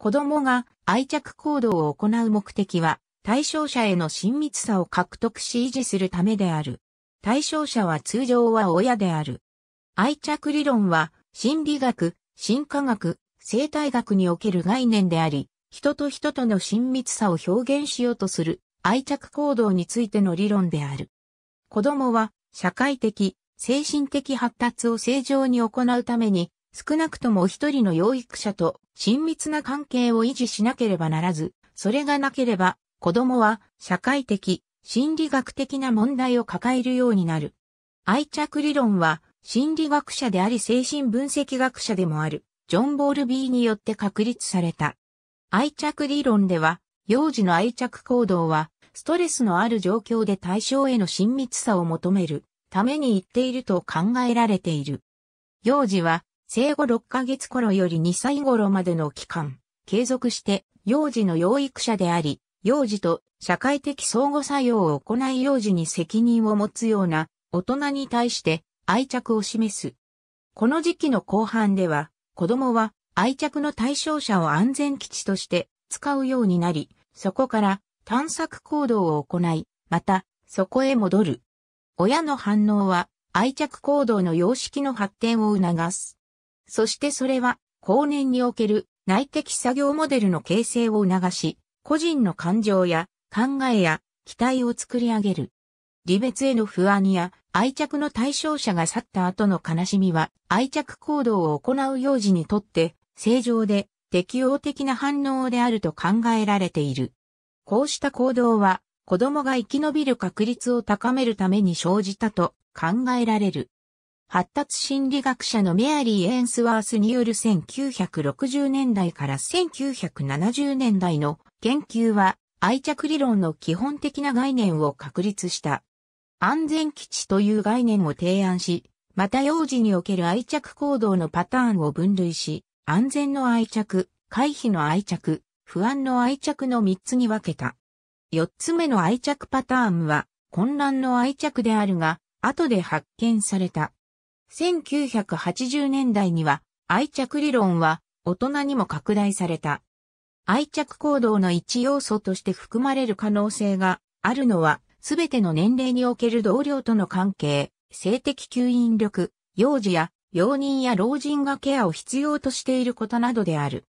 子供が愛着行動を行う目的は、対象者への親密さを獲得し維持するためである。対象者は通常は親である。愛着理論は、心理学、進化学、生態学における概念であり、人と人との親密さを表現しようとする愛着行動についての理論である。子供は社会的、精神的発達を正常に行うために少なくとも一人の養育者と親密な関係を維持しなければならず、それがなければ子供は社会的、心理学的な問題を抱えるようになる。愛着理論は心理学者であり精神分析学者でもあるジョン・ボールビーによって確立された。愛着理論では幼児の愛着行動はストレスのある状況で対象への親密さを求めるために言っていると考えられている。幼児は生後6ヶ月頃より2歳頃までの期間、継続して幼児の養育者であり、幼児と社会的相互作用を行い幼児に責任を持つような大人に対して愛着を示す。この時期の後半では、子供は愛着の対象者を安全基地として使うようになり、そこから探索行動を行い、またそこへ戻る。親の反応は愛着行動の様式の発展を促す。そしてそれは、後年における内的作業モデルの形成を促し、個人の感情や考えや期待を作り上げる。離別への不安や愛着の対象者が去った後の悲しみは愛着行動を行う幼児にとって正常で適応的な反応であると考えられている。こうした行動は子供が生き延びる確率を高めるために生じたと考えられる。発達心理学者のメアリー・エンスワースによる1960年代から1970年代の研究は愛着理論の基本的な概念を確立した。安全基地という概念を提案し、また幼児における愛着行動のパターンを分類し、安全の愛着、回避の愛着、不安の愛着の3つに分けた。4つ目の愛着パターンは、混乱の愛着であるが、後で発見された。1980年代には愛着理論は大人にも拡大された。愛着行動の一要素として含まれる可能性があるのは、すべての年齢における同僚との関係、性的吸引力、幼児や幼人や老人がケアを必要としていることなどである。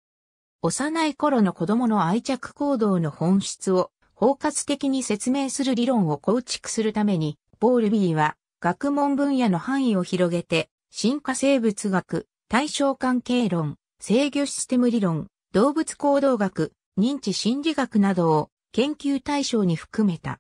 幼い頃の子供の愛着行動の本質を包括的に説明する理論を構築するために、ボールビーは学問分野の範囲を広げて、進化生物学、対象関係論、制御システム理論、動物行動学、認知心理学などを研究対象に含めた。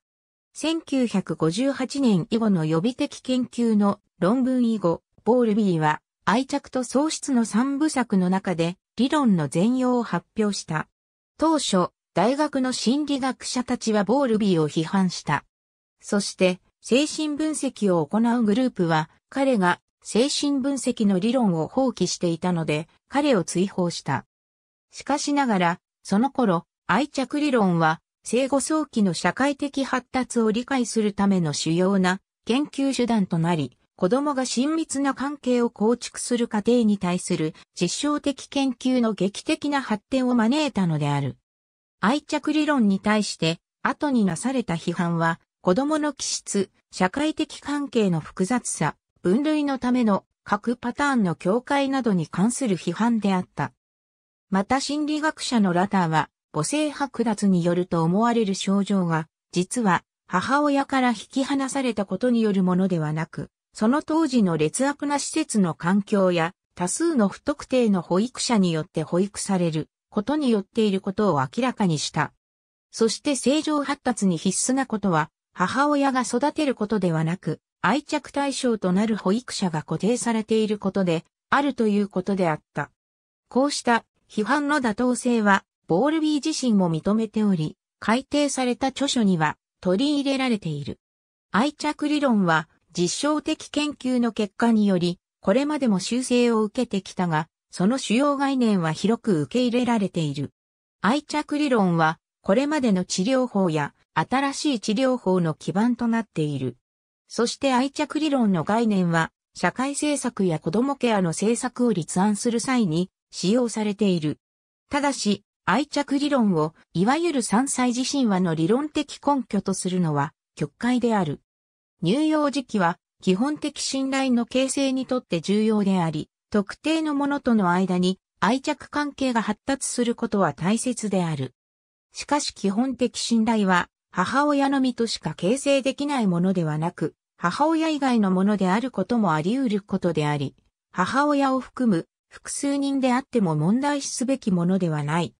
1958年以後の予備的研究の論文以後、ボールビーは愛着と喪失の三部作の中で理論の全容を発表した。当初、大学の心理学者たちはボールビーを批判した。そして、精神分析を行うグループは、彼が精神分析の理論を放棄していたので、彼を追放した。しかしながら、その頃、愛着理論は、生後早期の社会的発達を理解するための主要な研究手段となり、子供が親密な関係を構築する過程に対する実証的研究の劇的な発展を招いたのである。愛着理論に対して、後になされた批判は、子供の気質、社会的関係の複雑さ、分類のための各パターンの境界などに関する批判であった。また心理学者のラターは、母性剥奪によると思われる症状が、実は母親から引き離されたことによるものではなく、その当時の劣悪な施設の環境や多数の不特定の保育者によって保育されることによっていることを明らかにした。そして正常発達に必須なことは母親が育てることではなく、愛着対象となる保育者が固定されていることで、あるということであった。こうした批判の妥当性は、ボールビー自身も認めており、改定された著書には取り入れられている。愛着理論は実証的研究の結果により、これまでも修正を受けてきたが、その主要概念は広く受け入れられている。愛着理論は、これまでの治療法や新しい治療法の基盤となっている。そして愛着理論の概念は、社会政策や子供ケアの政策を立案する際に使用されている。ただし、愛着理論を、いわゆる3歳自身話の理論的根拠とするのは、極快である。乳幼児期は、基本的信頼の形成にとって重要であり、特定のものとの間に愛着関係が発達することは大切である。しかし基本的信頼は、母親の身としか形成できないものではなく、母親以外のものであることもあり得ることであり、母親を含む複数人であっても問題視すべきものではない。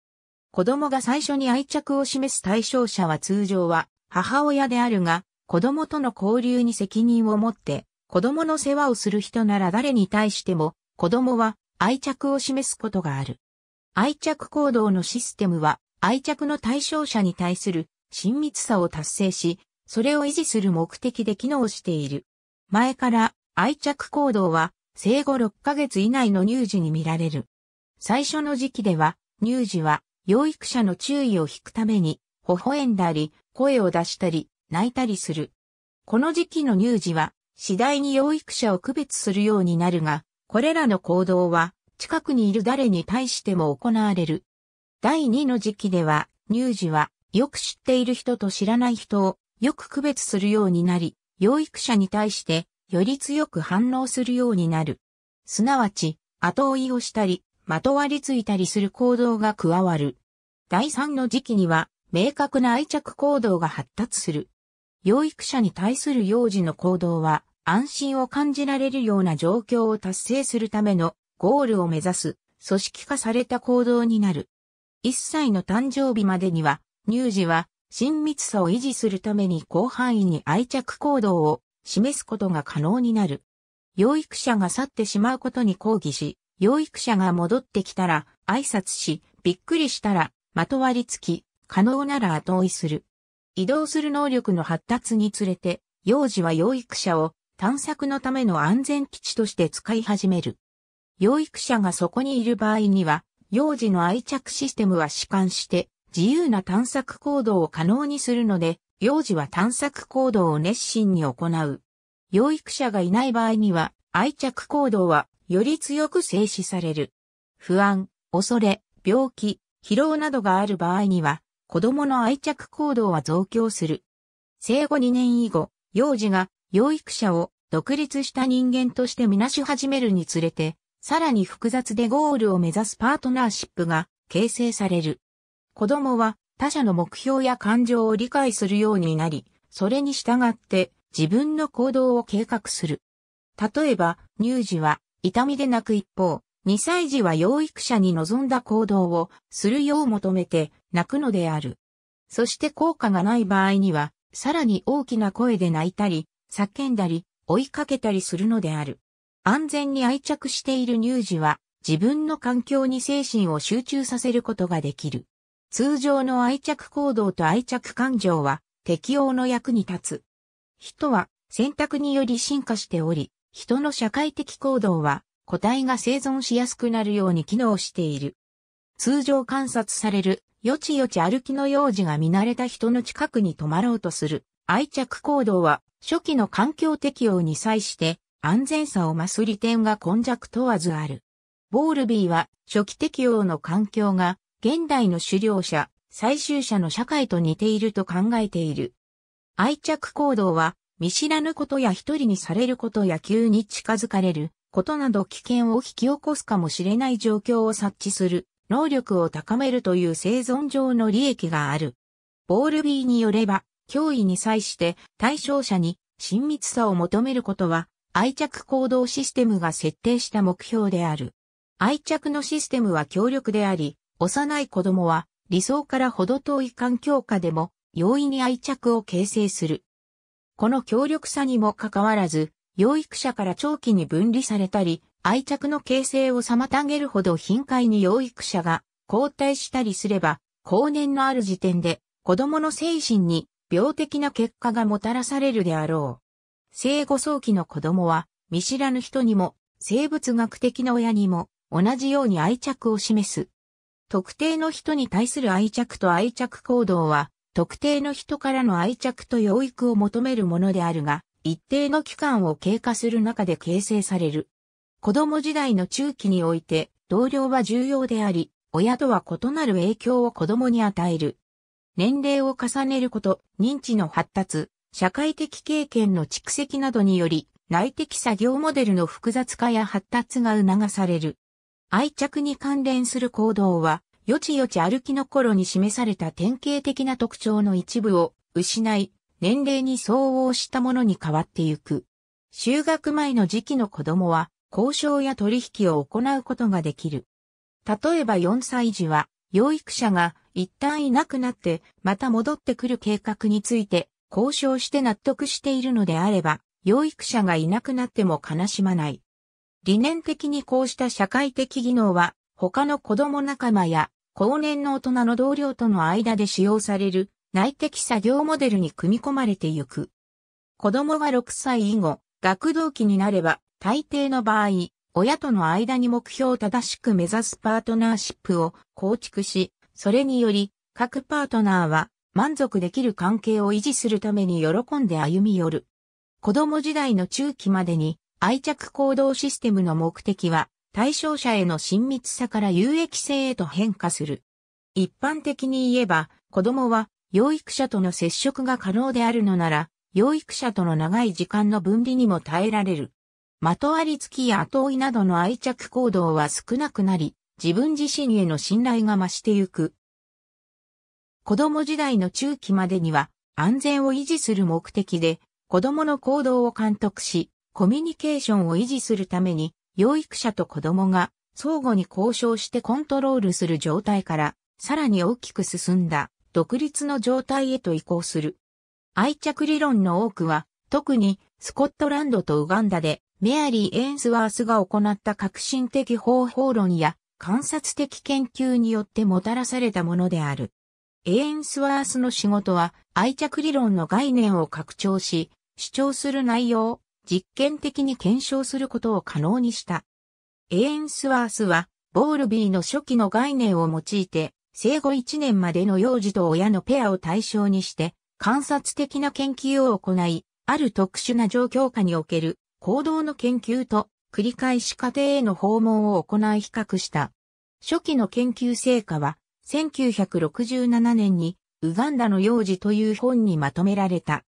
子供が最初に愛着を示す対象者は通常は母親であるが、子供との交流に責任を持って、子供の世話をする人なら誰に対しても、子供は愛着を示すことがある。愛着行動のシステムは、愛着の対象者に対する親密さを達成し、それを維持する目的で機能している。前から愛着行動は生後6ヶ月以内の乳児に見られる。最初の時期では乳児は養育者の注意を引くために微笑んだり声を出したり泣いたりする。この時期の乳児は次第に養育者を区別するようになるが、これらの行動は近くにいる誰に対しても行われる。第2の時期では乳児はよく知っている人と知らない人をよく区別するようになり、養育者に対してより強く反応するようになる。すなわち、後追いをしたり、まとわりついたりする行動が加わる。第三の時期には、明確な愛着行動が発達する。養育者に対する幼児の行動は、安心を感じられるような状況を達成するためのゴールを目指す組織化された行動になる。1歳の誕生日までには乳児は親密さを維持するために広範囲に愛着行動を示すことが可能になる。養育者が去ってしまうことに抗議し、養育者が戻ってきたら挨拶し、びっくりしたらまとわりつき、可能なら後追いする。移動する能力の発達につれて、幼児は養育者を探索のための安全基地として使い始める。養育者がそこにいる場合には、幼児の愛着システムは弛緩して、自由な探索行動を可能にするので、幼児は探索行動を熱心に行う。養育者がいない場合には、愛着行動はより強く制止される。不安、恐れ、病気、疲労などがある場合には、子供の愛着行動は増強する。生後2年以後、幼児が養育者を独立した人間としてみなし始めるにつれて、さらに複雑でゴールを目指すパートナーシップが形成される。子供は他者の目標や感情を理解するようになり、それに従って自分の行動を計画する。例えば、乳児は痛みで泣く一方、2歳児は養育者に望んだ行動をするよう求めて泣くのである。そして効果がない場合には、さらに大きな声で泣いたり、叫んだり、追いかけたりするのである。安全に愛着している乳児は、自分の環境に精神を集中させることができる。通常の愛着行動と愛着感情は適応の役に立つ。人は選択により進化しており、人の社会的行動は個体が生存しやすくなるように機能している。通常観察される、よちよち歩きの幼児が見慣れた人の近くに泊まろうとする愛着行動は初期の環境適応に際して安全さを増す利点が根弱問わずある。ボールビーは初期適応の環境が現代の狩猟者、採集者の社会と似ていると考えている。愛着行動は、見知らぬことや一人にされることや急に近づかれることなど危険を引き起こすかもしれない状況を察知する能力を高めるという生存上の利益がある。ボールビーによれば、脅威に際して対象者に親密さを求めることは愛着行動システムが設定した目標である。愛着のシステムは強力であり、幼い子供は理想からほど遠い環境下でも容易に愛着を形成する。この強力さにもかかわらず、養育者から長期に分離されたり、愛着の形成を妨げるほど頻回に養育者が交代したりすれば、後年のある時点で子供の精神に病的な結果がもたらされるであろう。生後早期の子供は、見知らぬ人にも、生物学的な親にも、同じように愛着を示す。特定の人に対する愛着と愛着行動は、特定の人からの愛着と養育を求めるものであるが、一定の期間を経過する中で形成される。子供時代の中期において、同僚は重要であり、親とは異なる影響を子供に与える。年齢を重ねること、認知の発達、社会的経験の蓄積などにより、内的作業モデルの複雑化や発達が促される。愛着に関連する行動は、よちよち歩きの頃に示された典型的な特徴の一部を失い、年齢に相応したものに変わってゆく。就学前の時期の子供は、交渉や取引を行うことができる。例えば4歳児は、養育者が一旦いなくなって、また戻ってくる計画について、交渉して納得しているのであれば、養育者がいなくなっても悲しまない。理念的にこうした社会的技能は、他の子供仲間や、高年の大人の同僚との間で使用される、内的作業モデルに組み込まれてゆく。子供が6歳以後、学童期になれば、大抵の場合、親との間に目標を正しく目指すパートナーシップを構築し、それにより、各パートナーは満足できる関係を維持するために喜んで歩み寄る。子供時代の中期までに愛着行動システムの目的は、対象者への親密さから有益性へと変化する。一般的に言えば、子供は、養育者との接触が可能であるのなら、養育者との長い時間の分離にも耐えられる。まとわりつきや後追いなどの愛着行動は少なくなり、自分自身への信頼が増してゆく。子供時代の中期までには安全を維持する目的で子供の行動を監督し、コミュニケーションを維持するために、養育者と子供が相互に交渉してコントロールする状態から、さらに大きく進んだ独立の状態へと移行する。愛着理論の多くは、特にスコットランドとウガンダでメアリー・エンスワースが行った革新的方法論や観察的研究によってもたらされたものである。エーンスワースの仕事は愛着理論の概念を拡張し、主張する内容、実験的に検証することを可能にした。エーンスワースは、ボールビーの初期の概念を用いて、生後1年までの幼児と親のペアを対象にして、観察的な研究を行い、ある特殊な状況下における行動の研究と繰り返し家庭への訪問を行い比較した。初期の研究成果は、1967年にウガンダの幼児という本にまとめられた。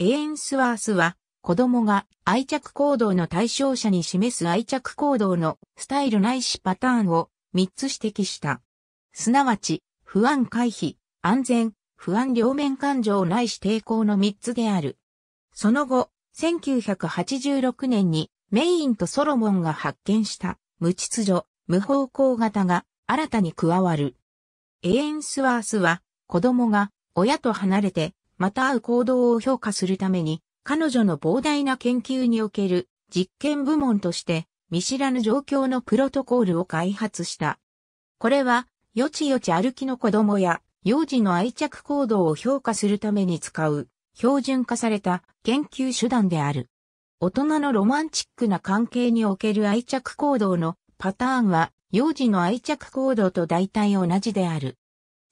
エーンスワースは子供が愛着行動の対象者に示す愛着行動のスタイルないしパターンを3つ指摘した。すなわち、不安回避、安全、不安両面感情ないし抵抗の3つである。その後、1986年にメインとソロモンが発見した無秩序、無方向型が新たに加わる。エーンスワースは子供が親と離れてまた会う行動を評価するために彼女の膨大な研究における実験部門として見知らぬ状況のプロトコールを開発した。これは、よちよち歩きの子供や幼児の愛着行動を評価するために使う標準化された研究手段である。大人のロマンチックな関係における愛着行動のパターンは幼児の愛着行動と大体同じである。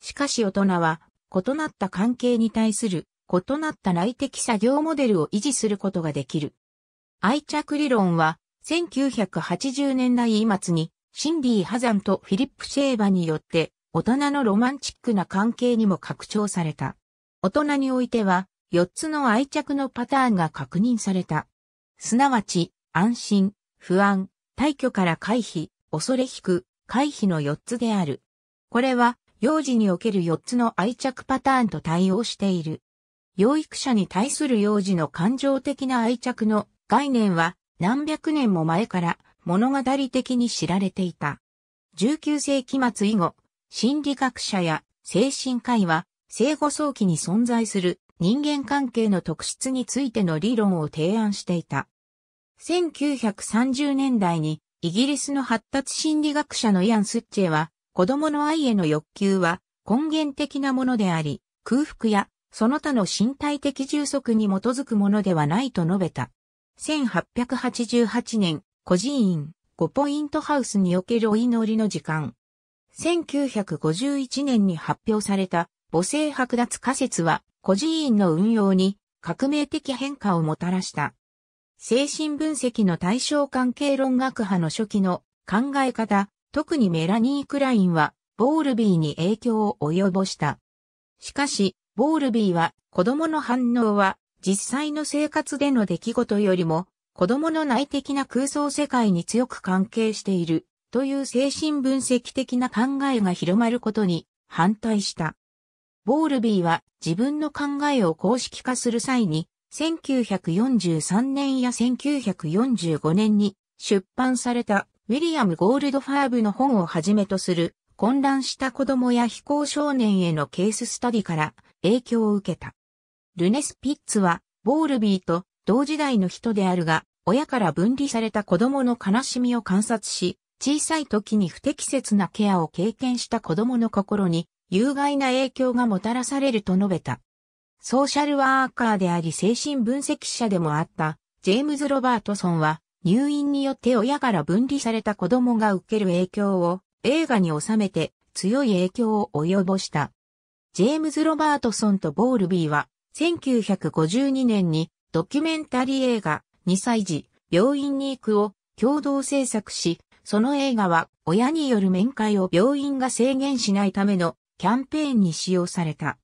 しかし大人は異なった関係に対する異なった内的作業モデルを維持することができる。愛着理論は、1980年代末に、シンディ・ハザンとフィリップ・シェーバによって、大人のロマンチックな関係にも拡張された。大人においては、4つの愛着のパターンが確認された。すなわち、安心、不安、退去から回避、恐れ引く、回避の4つである。これは、幼児における4つの愛着パターンと対応している。養育者に対する幼児の感情的な愛着の概念は何百年も前から物語的に知られていた。19世紀末以後、心理学者や精神科医は生後早期に存在する人間関係の特質についての理論を提案していた。1930年代にイギリスの発達心理学者のイアン・スッチェは子供の愛への欲求は根源的なものであり、空腹やその他の身体的充足に基づくものではないと述べた。1888年、孤児院、5ポイントハウスにおけるお祈りの時間。1951年に発表された母性剥奪仮説は、孤児院の運用に革命的変化をもたらした。精神分析の対象関係論学派の初期の考え方、特にメラニー・クラインは、ボールビーに影響を及ぼした。しかし、ボールビーは子供の反応は実際の生活での出来事よりも子供の内的な空想世界に強く関係しているという精神分析的な考えが広まることに反対した。ボールビーは自分の考えを公式化する際に1943年や1945年に出版されたウィリアム・ゴールドファーブの本をはじめとする混乱した子供や非行少年へのケーススタディから影響を受けた。ルネス・ピッツは、ボールビーと同時代の人であるが、親から分離された子供の悲しみを観察し、小さい時に不適切なケアを経験した子供の心に有害な影響がもたらされると述べた。ソーシャルワーカーであり精神分析者でもあったジェームズ・ロバートソンは入院によって親から分離された子供が受ける影響を映画に収めて強い影響を及ぼした。ジェームズ・ロバートソンとボールビーは、1952年にドキュメンタリー映画、2歳児、病院に行くを共同制作し、その映画は親による面会を病院が制限しないためのキャンペーンに使用された。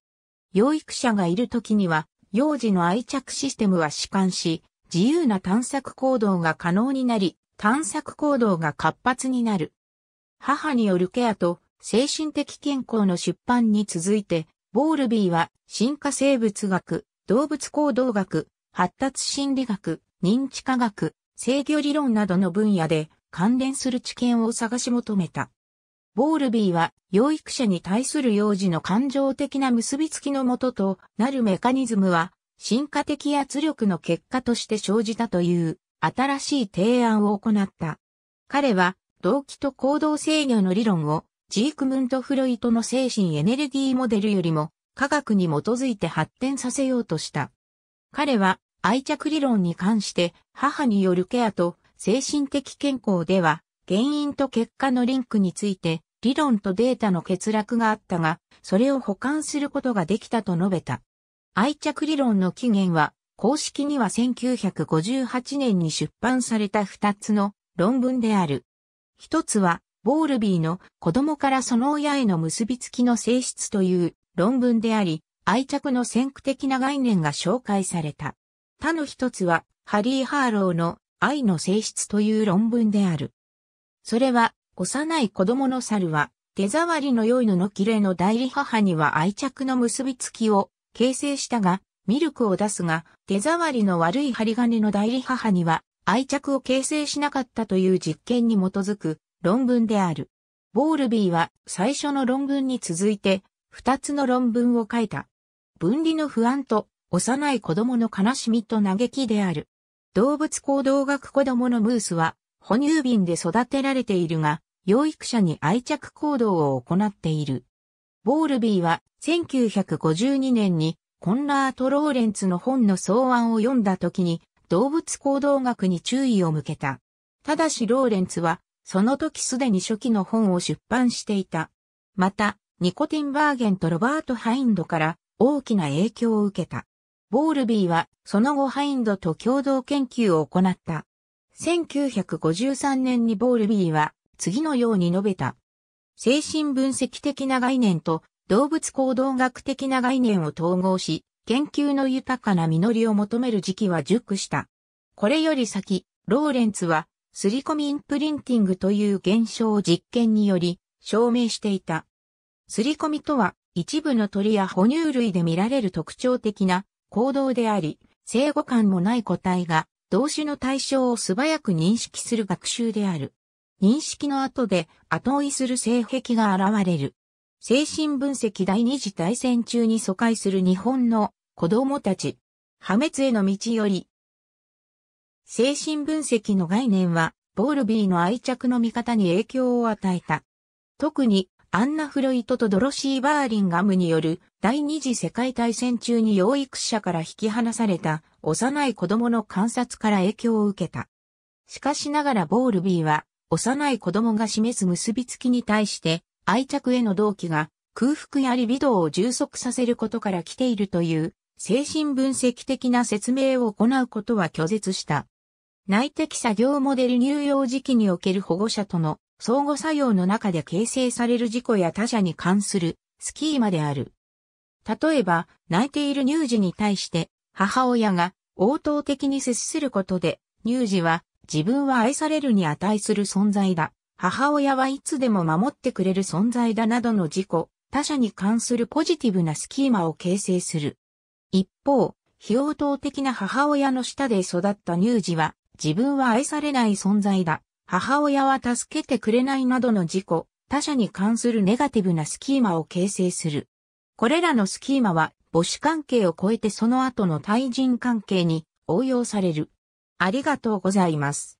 養育者がいる時には、幼児の愛着システムは弛緩し、自由な探索行動が可能になり、探索行動が活発になる。母によるケアと精神的健康の出版に続いて、ボールビーは進化生物学、動物行動学、発達心理学、認知科学、制御理論などの分野で関連する知見を探し求めた。ボールビーは、養育者に対する幼児の感情的な結びつきのもととなるメカニズムは、進化的圧力の結果として生じたという新しい提案を行った。彼は動機と行動制御の理論をジークムント・フロイトの精神エネルギーモデルよりも科学に基づいて発展させようとした。彼は愛着理論に関して母によるケアと精神的健康では原因と結果のリンクについて理論とデータの欠落があったが、それを補完することができたと述べた。愛着理論の起源は、公式には1958年に出版された2つの論文である。一つは、ボールビーの子供からその親への結びつきの性質という論文であり、愛着の先駆的な概念が紹介された。他の一つは、ハリー・ハーローの愛の性質という論文である。それは、幼い子供の猿は、手触りの良い布切れの代理母には愛着の結びつきを形成したが、ミルクを出すが、手触りの悪い針金の代理母には愛着を形成しなかったという実験に基づく論文である。ボールビーは最初の論文に続いて二つの論文を書いた。分離の不安と幼い子供の悲しみと嘆きである。動物行動学子供のムースは哺乳瓶で育てられているが、養育者に愛着行動を行っている。ボールビーは1952年にコンラート・ローレンツの本の草案を読んだ時に動物行動学に注意を向けた。ただしローレンツはその時すでに初期の本を出版していた。また、ニコティンバーゲンとロバート・ハインドから大きな影響を受けた。ボールビーはその後ハインドと共同研究を行った。1953年にボールビーは次のように述べた。精神分析的な概念と動物行動学的な概念を統合し、研究の豊かな実りを求める時期は熟した。これより先、ローレンツはすり込みインプリンティングという現象を実験により証明していた。すり込みとは一部の鳥や哺乳類で見られる特徴的な行動であり、生後感もない個体が動詞の対象を素早く認識する学習である。認識の後で後追いする性癖が現れる。精神分析第二次大戦中に疎開する日本の子供たち。破滅への道より精神分析の概念は、ボールビーの愛着の見方に影響を与えた。特に、アンナ・フロイトとドロシー・バーリンガムによる第二次世界大戦中に養育者から引き離された幼い子供の観察から影響を受けた。しかしながらボールビーは幼い子供が示す結びつきに対して愛着への動機が空腹やリビドを充足させることから来ているという精神分析的な説明を行うことは拒絶した。内的作業モデル乳幼児期における保護者との相互作用の中で形成される事故や他者に関するスキーマである。例えば、泣いている乳児に対して母親が応答的に接することで、乳児は自分は愛されるに値する存在だ。母親はいつでも守ってくれる存在だなどの事故、他者に関するポジティブなスキーマを形成する。一方、非応答的な母親の下で育った乳児は、自分は愛されない存在だ。母親は助けてくれないなどの事故、他者に関するネガティブなスキーマを形成する。これらのスキーマは母子関係を超えてその後の対人関係に応用される。ありがとうございます。